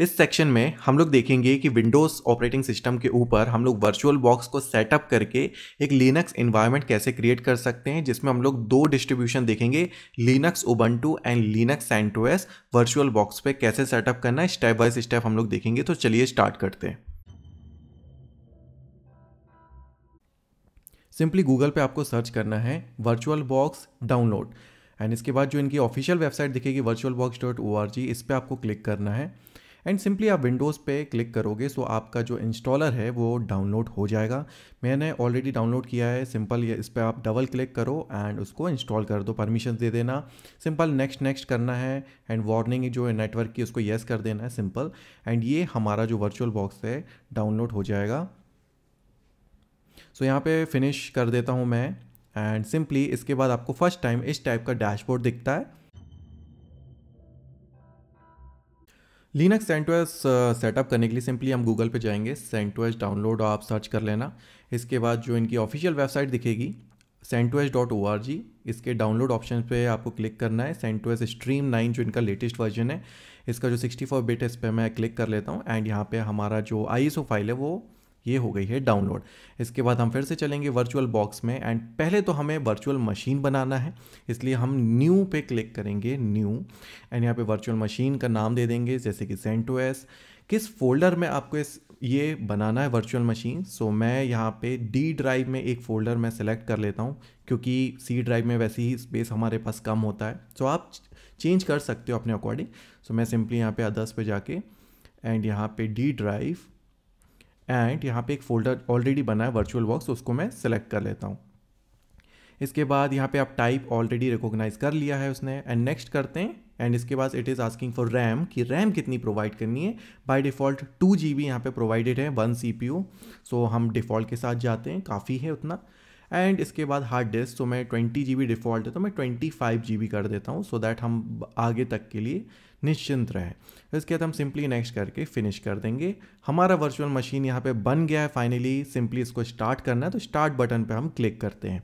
इस सेक्शन में हम लोग देखेंगे कि विंडोज़ ऑपरेटिंग सिस्टम के ऊपर हम लोग वर्चुअल बॉक्स को सेटअप करके एक लिनक्स इन्वायरमेंट कैसे क्रिएट कर सकते हैं जिसमें हम लोग दो डिस्ट्रीब्यूशन देखेंगे Linux Ubuntu and Linux CentOS virtual box पे कैसे सेटअप करना है स्टेप बाय स्टेप हम लोग देखेंगे तो चलिए स्टार्ट करते हैं सिंपली गूगल पे आपको सर्च करना है वर्चुअल बॉक्स डाउनलोड एंड इसके बाद जो इनकी ऑफिशियल वेबसाइट दिखेगी virtual box dot O R G इस पर आपको क्लिक करना है एंड सिंपली आप विंडोज़ पे क्लिक करोगे सो आपका जो इंस्टॉलर है वो डाउनलोड हो जाएगा मैंने ऑलरेडी डाउनलोड किया है सिंपल ये इस पर आप डबल क्लिक करो एंड उसको इंस्टॉल कर दो परमिशन दे देना सिंपल नेक्स्ट नेक्स्ट करना है एंड वार्निंग जो है नेटवर्क की उसको येस कर देना है सिंपल एंड ये हमारा जो वर्चुअल बॉक्स है डाउनलोड हो जाएगा सो so, यहाँ पे फिनिश कर देता हूँ मैं एंड सिंपली इसके बाद आपको फर्स्ट टाइम इस टाइप का डैशबोर्ड दिखता है लिनक्स सेंटवेस सेटअप करने के लिए सिंपली हम गूगल पे जाएंगे सेंटवेस डाउनलोड आप सर्च कर लेना इसके बाद जो इनकी ऑफिशियल वेबसाइट दिखेगी सेंटवेस डॉट ओ आर जी इसके डाउनलोड ऑप्शन पे आपको क्लिक करना है सेंटवेस स्ट्रीम नाइन जो इनका लेटेस्ट वर्जन है इसका जो सिक्सटी फोर बिट है इस पर मैं क्लिक कर लेता हूँ एंड यहाँ पे हमारा जो आई फाइल है वो ये हो गई है डाउनलोड इसके बाद हम फिर से चलेंगे वर्चुअल बॉक्स में एंड पहले तो हमें वर्चुअल मशीन बनाना है इसलिए हम न्यू पे क्लिक करेंगे न्यू एंड यहाँ पे वर्चुअल मशीन का नाम दे देंगे जैसे कि सेंटो एस किस फोल्डर में आपको इस ये बनाना है वर्चुअल मशीन सो मैं यहाँ पे डी ड्राइव में एक फ़ोल्डर मैं सेलेक्ट कर लेता हूँ क्योंकि सी ड्राइव में वैसे ही स्पेस हमारे पास कम होता है सो so, आप चेंज कर सकते हो अपने अकॉर्डिंग सो so, मैं सिंपली यहाँ पे अदर्स पे जाके एंड यहाँ पे डी ड्राइव एंड यहाँ पे एक फोल्डर ऑलरेडी बना है वर्चुअल बॉक्स उसको मैं सेलेक्ट कर लेता हूँ इसके बाद यहाँ पे आप टाइप ऑलरेडी रिकोगनाइज कर लिया है उसने एंड नेक्स्ट करते हैं एंड इसके बाद it is asking for RAM कि रैम कितनी प्रोवाइड करनी है by default two G B यहाँ पर प्रोवाइडेड है one C P U so हम डिफ़ॉल्ट के साथ जाते हैं काफ़ी है उतना एंड इसके बाद हार्ड डिस्क तो मैं ट्वेंटी जी बी डिफ़ॉल्ट है तो मैं ट्वेंटी फाइव जी बी कर देता हूँ सो दैट हम आगे तक के लिए निश्चिंत रहें इसके बाद हम सिंपली नेक्स्ट करके फिनिश कर देंगे हमारा वर्चुअल मशीन यहाँ पे बन गया है फाइनली सिंपली इसको स्टार्ट करना है तो स्टार्ट बटन पे हम क्लिक करते हैं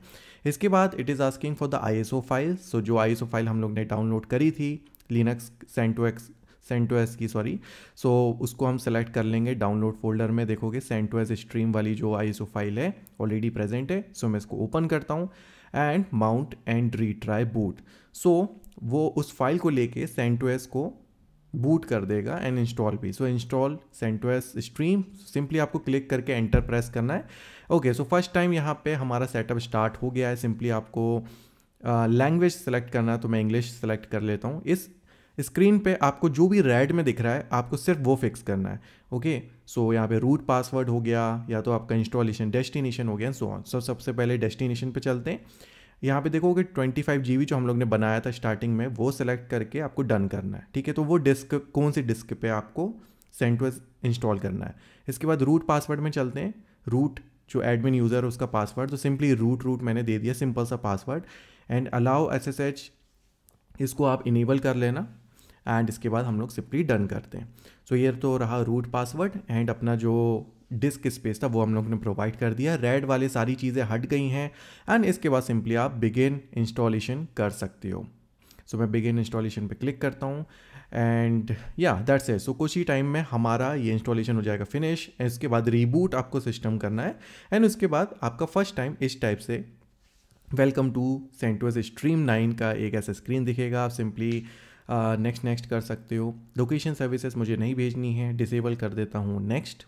इसके बाद it is asking for the I S O file so जो आई एस ओ फाइल हम लोग ने डाउनलोड करी थी लिनक्स सेंटोएक्स सेंटोएस की सॉरी सो so, उसको हम सेलेक्ट कर लेंगे डाउनलोड फोल्डर में देखोगे सेंटोएस स्ट्रीम वाली जो आई फाइल है ऑलरेडी प्रेजेंट है सो so, मैं इसको ओपन करता हूँ and mount and retry boot so वो उस फाइल को लेके सेंटोएस को बूट कर देगा एंड इंस्टॉल भी so install CentOS stream simply आपको क्लिक करके एंटर प्रेस करना है ओके सो फर्स्ट टाइम यहाँ पे हमारा सेटअप स्टार्ट हो गया है सिंपली आपको लैंग्वेज uh, सेलेक्ट करना है तो मैं इंग्लिश सेलेक्ट कर लेता हूँ इस स्क्रीन पे आपको जो भी रेड में दिख रहा है आपको सिर्फ वो फिक्स करना है ओके सो यहाँ पे रूट पासवर्ड हो गया या तो आपका इंस्टॉलेशन डेस्टिनेशन हो गया सो ऑन सो सबसे पहले डेस्टिनेशन पे चलते हैं यहाँ पे देखो कि ट्वेंटी फाइव जी जो हम लोग ने बनाया था स्टार्टिंग में वो सिलेक्ट करके आपको डन करना है ठीक है तो वो डिस्क कौन सी डिस्क पर आपको सेंटवेज इंस्टॉल करना है इसके बाद रूट पासवर्ड में चलते हैं रूट जो एडमिन यूज़र है उसका पासवर्ड तो सिंपली रूट रूट मैंने दे दिया सिंपल सा पासवर्ड एंड अलाउ एस इसको आप इनेबल कर लेना एंड इसके बाद हम लोग सिंपली डन करते हैं सो so, ये तो रहा रूट पासवर्ड एंड अपना जो डिस्क स्पेस था वो हम लोग ने प्रोवाइड कर दिया रेड वाले सारी चीज़ें हट गई हैं एंड इसके बाद सिंपली आप बिगिन इंस्टॉलेशन कर सकते हो सो so, मैं बिगिन इंस्टॉलेशन पे क्लिक करता हूँ एंड या दैट्स ए सो कुछ ही टाइम में हमारा ये इंस्टॉलेशन हो जाएगा फिनिश इसके बाद रीबूट आपको सिस्टम करना है एंड उसके बाद आपका फर्स्ट टाइम इस टाइप से welcome to CentOS stream nine का एक ऐसा स्क्रीन दिखेगा आप सिंपली नेक्स्ट नेक्स्ट कर सकते हो लोकेशन सर्विसेज मुझे नहीं भेजनी है डिसेबल कर देता हूँ नेक्स्ट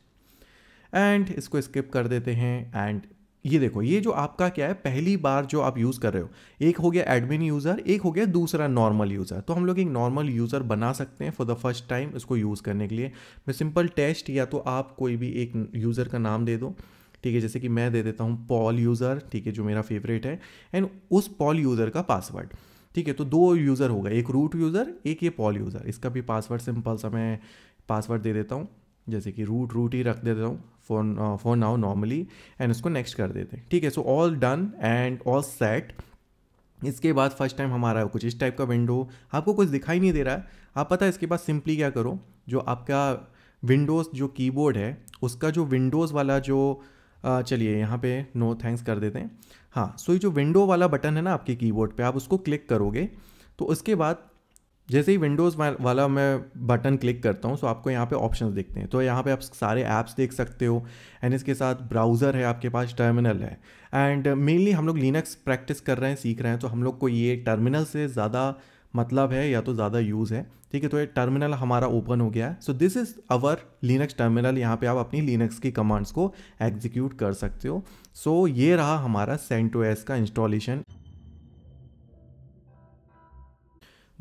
एंड इसको स्किप कर देते हैं एंड ये देखो ये जो आपका क्या है पहली बार जो आप यूज़ कर रहे हो एक हो गया एडमिन यूज़र एक हो गया दूसरा नॉर्मल यूज़र तो हम लोग एक नॉर्मल यूज़र बना सकते हैं फॉर द फर्स्ट टाइम इसको यूज़ करने के लिए मैं सिंपल टेस्ट या तो आप कोई भी एक यूज़र का नाम दे दो ठीक है जैसे कि मैं दे देता हूँ पॉल यूज़र ठीक है जो मेरा फेवरेट है एंड उस पॉल यूज़र का पासवर्ड ठीक है तो दो यूज़र होगा एक रूट यूज़र एक ये पॉल यूज़र इसका भी पासवर्ड सिंपल सा मैं पासवर्ड दे देता हूँ जैसे कि रूट रूट ही रख देता हूँ phone phone now normally and उसको नेक्स्ट कर देते हैं ठीक है so all done and all set इसके बाद फर्स्ट टाइम हमारा कुछ इस टाइप का विंडो आपको कुछ दिखाई नहीं दे रहा है आप पता है इसके बाद सिंपली क्या करो जो आपका विंडोज़ जो कीबोर्ड है उसका जो विंडोज़ वाला जो uh, चलिए यहाँ पे नो थैंक्स कर देते हैं हाँ सो ये जो विंडो वाला बटन है ना आपके कीबोर्ड पे आप उसको क्लिक करोगे तो उसके बाद जैसे ही विंडोज़ वाला मैं बटन क्लिक करता हूँ सो आपको यहाँ पे ऑप्शंस देखते हैं तो यहाँ पे आप सारे ऐप्स देख सकते हो एंड इसके साथ ब्राउज़र है आपके पास टर्मिनल है एंड मेनली हम लोग लिनक्स प्रैक्टिस कर रहे हैं सीख रहे हैं तो हम लोग को ये टर्मिनल से ज़्यादा मतलब है या तो ज़्यादा यूज़ है ठीक है तो ये टर्मिनल हमारा ओपन हो गया है so this is our Linux terminal यहाँ पे आप अपनी लिनक्स की कमांड्स को एग्जीक्यूट कर सकते हो सो so, ये रहा हमारा सेंटो एस का इंस्टॉलेशन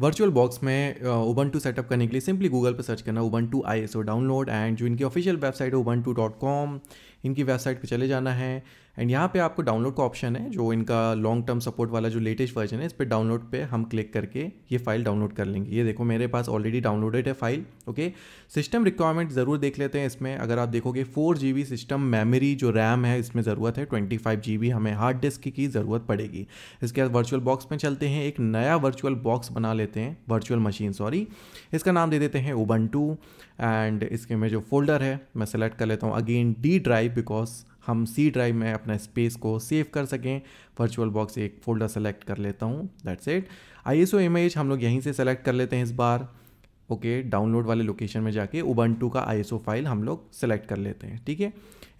वर्चुअल बॉक्स में ओबन टू सेटअप करने के लिए सिंपली गूगल पर सर्च करना Ubuntu I S O download and जो इनकी ऑफिशियल वेबसाइट है ओबन टू डॉट कॉम इनकी वेबसाइट पे चले जाना है एंड यहाँ पे आपको डाउनलोड का ऑप्शन है जो इनका लॉन्ग टर्म सपोर्ट वाला जो लेटेस्ट वर्जन है इस पर डाउनलोड पे हम क्लिक करके ये फाइल डाउनलोड कर लेंगे ये देखो मेरे पास ऑलरेडी डाउनलोडेड है फाइल ओके सिस्टम रिक्वायरमेंट ज़रूर देख लेते हैं इसमें अगर आप देखोगे फोर जी सिस्टम मेमोरी जो रैम है इसमें ज़रूरत है ट्वेंटी फाइव हमें हार्ड डिस्क की ज़रूरत पड़ेगी इसके बाद वर्चुअल बॉक्स में चलते हैं एक नया वर्चुअल बॉक्स बना लेते हैं वर्चुअल मशीन सॉरी इसका नाम दे देते हैं ओबन एंड इसके में जो फोल्डर है मैं सेलेक्ट कर लेता हूँ again D drive drive because हम सी ड्राइव में अपना स्पेस को सेव कर सकें वर्चुअल बॉक्स एक फोल्डर सेलेक्ट कर लेता हूँ दैट्स इट आई इमेज हम लोग यहीं से सेलेक्ट कर लेते हैं इस बार ओके okay, डाउनलोड वाले लोकेशन में जाके उबंटू का आई फाइल हम लोग सेलेक्ट कर लेते हैं ठीक है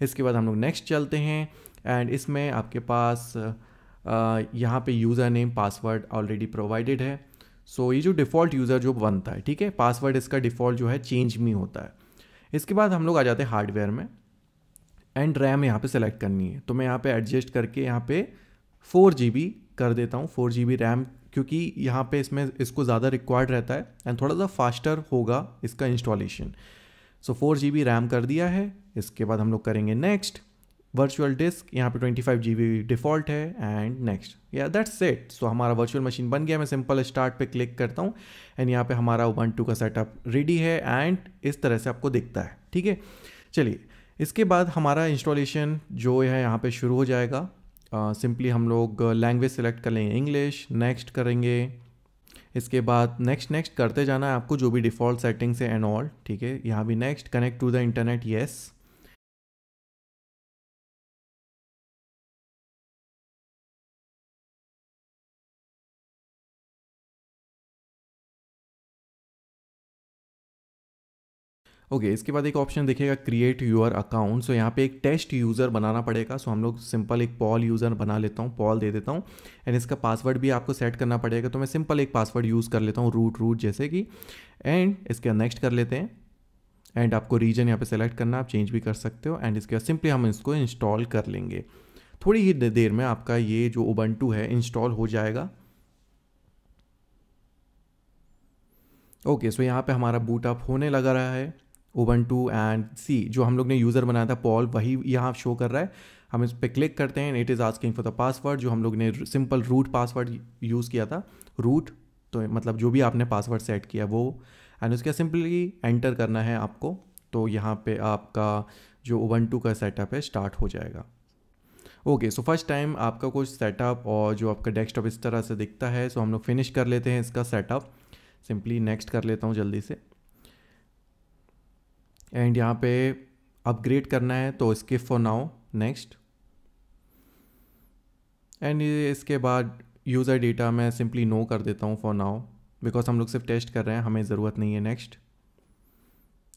इसके बाद हम लोग नेक्स्ट चलते हैं एंड इसमें आपके पास यहाँ पे user name password already provided है सो so, ये जो डिफ़ॉल्ट यूज़र जो बनता है ठीक है पासवर्ड इसका डिफ़ॉल्ट जो है चेंज मी होता है इसके बाद हम लोग आ जाते हैं हार्डवेयर में एंड रैम यहाँ पे सेलेक्ट करनी है तो मैं यहाँ पे एडजस्ट करके यहाँ पे फोर जी बी कर देता हूँ फोर जी बी रैम क्योंकि यहाँ पे इसमें इसको ज़्यादा रिक्वायर्ड रहता है एंड थोड़ा सा फास्टर होगा इसका installation so four G B RAM कर दिया है इसके बाद हम लोग करेंगे नेक्स्ट वर्चुअल डिस्क यहाँ पे twenty five G B default है एंड नेक्स्ट या दैट्स सेट सो हमारा वर्चुअल मशीन बन गया मैं सिंपल स्टार्ट पे क्लिक करता हूँ एंड यहाँ पे हमारा वन टू का सेटअप रेडी है एंड इस तरह से आपको दिखता है ठीक है चलिए इसके बाद हमारा इंस्टॉलेशन जो है यहाँ पे शुरू हो जाएगा सिंपली uh, हम लोग लैंग्वेज सेलेक्ट कर लेंगे इंग्लिश नेक्स्ट करेंगे इसके बाद नेक्स्ट नेक्स्ट करते जाना है आपको जो भी डिफ़ॉल्ट सेटिंग्स है एंड ऑल ठीक है यहाँ भी next connect to the internet yes okay okay, इसके बाद एक ऑप्शन दिखेगा क्रिएट यूर अकाउंट सो यहाँ पे एक टेस्ट यूज़र बनाना पड़ेगा सो so, हम लोग सिंपल एक पॉल यूज़र बना लेता हूँ पॉल दे देता हूँ एंड इसका पासवर्ड भी आपको सेट करना पड़ेगा तो मैं सिंपल एक पासवर्ड यूज़ कर लेता हूँ रूट रूट जैसे कि एंड इसके नेक्स्ट कर लेते हैं एंड आपको रीजन यहाँ पर सेलेक्ट करना आप चेंज भी कर सकते हो एंड इसके बाद सिंपली हम इसको इंस्टॉल कर लेंगे थोड़ी ही देर में आपका ये जो ओबंटू है इंस्टॉल हो जाएगा ओके सो यहाँ पे हमारा बूट अप होने लगा रहा है ओवन टू एंड सी जो हम लोग ने यूज़र बनाया था पॉल वही यहाँ शो कर रहा है हम इस पर क्लिक करते हैं it is asking for the password जो हम लोग ने सिंपल रूट पासवर्ड यूज़ किया था रूट तो मतलब जो भी आपने पासवर्ड सेट किया वो एंड उसके सिंपली एंटर करना है आपको तो यहाँ पे आपका जो ओवन टू का सेटअप है स्टार्ट हो जाएगा ओके सो फर्स्ट टाइम आपका कुछ सेटअप और जो आपका डेस्कटॉप इस तरह से दिखता है सो so हम लोग फिनिश कर लेते हैं इसका सेटअप सिंपली नेक्स्ट कर लेता हूँ जल्दी से एंड यहाँ पे अपग्रेड करना है तो skip for now next and इसके बाद यूज़र डेटा मैं सिंपली नो कर देता हूँ फॉर नाउ बिकॉज हम लोग सिर्फ टेस्ट कर रहे हैं हमें ज़रूरत नहीं है नेक्स्ट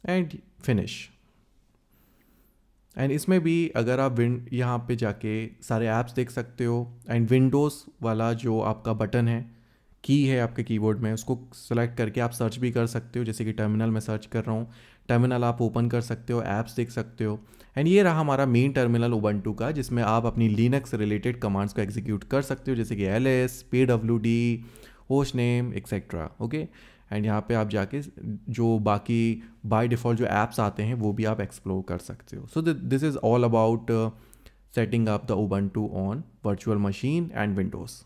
एंड फिनिश एंड इसमें भी अगर आप विंड यहाँ पे जाके सारे ऐप्स देख सकते हो एंड विंडोज़ वाला जो आपका बटन है की है आपके कीबोर्ड में उसको सेलेक्ट करके आप सर्च भी कर सकते हो जैसे कि टर्मिनल में सर्च कर रहा हूँ टर्मिनल आप ओपन कर सकते हो ऐप्स देख सकते हो एंड ये रहा हमारा मेन टर्मिनल टू का जिसमें आप अपनी लिनक्स रिलेटेड कमांड्स को एग्जीक्यूट कर सकते हो जैसे कि L S P W D hostname etcetera okay and यहाँ पे आप जाके जो बाकी बाय डिफ़ॉल्ट जो ऐप्स आते हैं वो भी आप एक्सप्लोर कर सकते हो so this is all about setting the Ubuntu on virtual machine and Windows